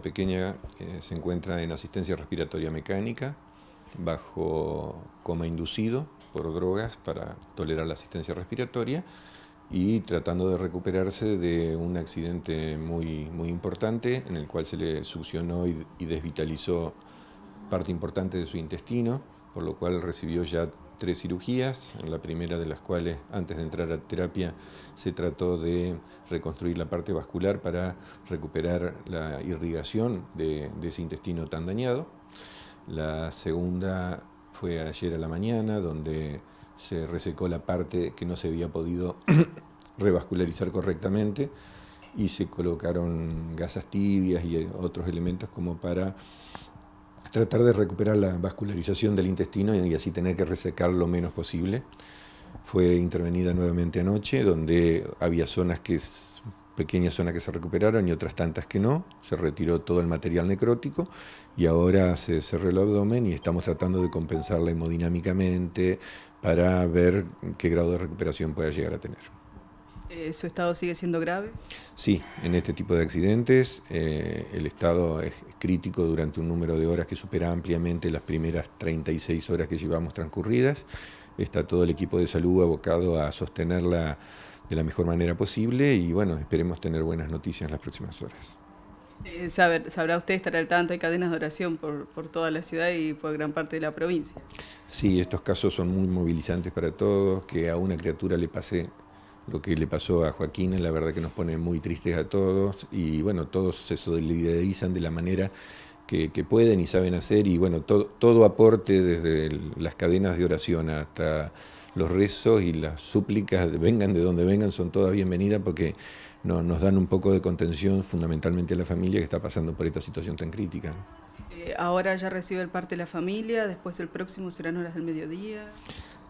Pequeña eh, se encuentra en asistencia respiratoria mecánica, bajo coma inducido por drogas para tolerar la asistencia respiratoria y tratando de recuperarse de un accidente muy, muy importante en el cual se le succionó y, y desvitalizó parte importante de su intestino, por lo cual recibió ya tres cirugías, la primera de las cuales antes de entrar a terapia se trató de reconstruir la parte vascular para recuperar la irrigación de, de ese intestino tan dañado. La segunda fue ayer a la mañana, donde se resecó la parte que no se había podido revascularizar correctamente y se colocaron gasas tibias y otros elementos como para tratar de recuperar la vascularización del intestino y así tener que resecar lo menos posible. Fue intervenida nuevamente anoche, donde había zonas que pequeñas zonas que se recuperaron y otras tantas que no. Se retiró todo el material necrótico y ahora se cerró el abdomen y estamos tratando de compensarla hemodinámicamente para ver qué grado de recuperación pueda llegar a tener. Eh, ¿Su estado sigue siendo grave? Sí, en este tipo de accidentes eh, el estado es crítico durante un número de horas que supera ampliamente las primeras 36 horas que llevamos transcurridas. Está todo el equipo de salud abocado a sostenerla de la mejor manera posible y bueno, esperemos tener buenas noticias en las próximas horas. Eh, sabrá usted estar al tanto, hay cadenas de oración por, por, toda la ciudad y por gran parte de la provincia. Sí, estos casos son muy movilizantes para todos, que a una criatura le pase lo que le pasó a Joaquín, la verdad que nos pone muy tristes a todos y bueno, todos se solidarizan de la manera que, pueden y saben hacer y bueno, todo, aporte desde las cadenas de oración hasta los rezos y las súplicas, vengan de donde vengan, son todas bienvenidas porque nos dan un poco de contención fundamentalmente a la familia que está pasando por esta situación tan crítica. Eh, ahora ya recibe el parte de la familia, después el próximo serán horas del mediodía.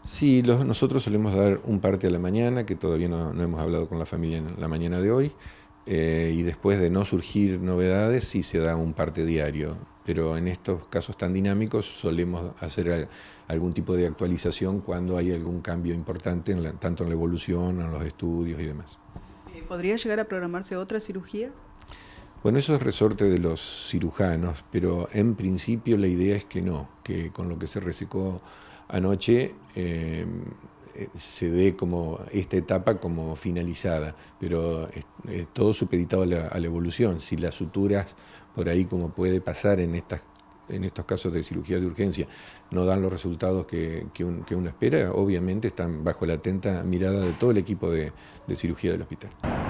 Sí, los, nosotros solemos dar un parte a la mañana, que todavía no, hemos hablado con la familia en la mañana de hoy, eh, y después de no surgir novedades, sí se da un parte diario, pero en estos casos tan dinámicos solemos hacer algún tipo de actualización cuando hay algún cambio importante, en la, tanto en la evolución, en los estudios y demás. Eh, ¿Podría llegar a programarse otra cirugía? Bueno, eso es resorte de los cirujanos, pero en principio la idea es que no, que con lo que se resecó anoche eh, eh, se dé como esta etapa como finalizada, pero todo supeditado a la, evolución. Si las suturas por ahí como puede pasar en estas en estos casos de cirugía de urgencia no dan los resultados que, uno espera, obviamente están bajo la atenta mirada de todo el equipo de cirugía del hospital.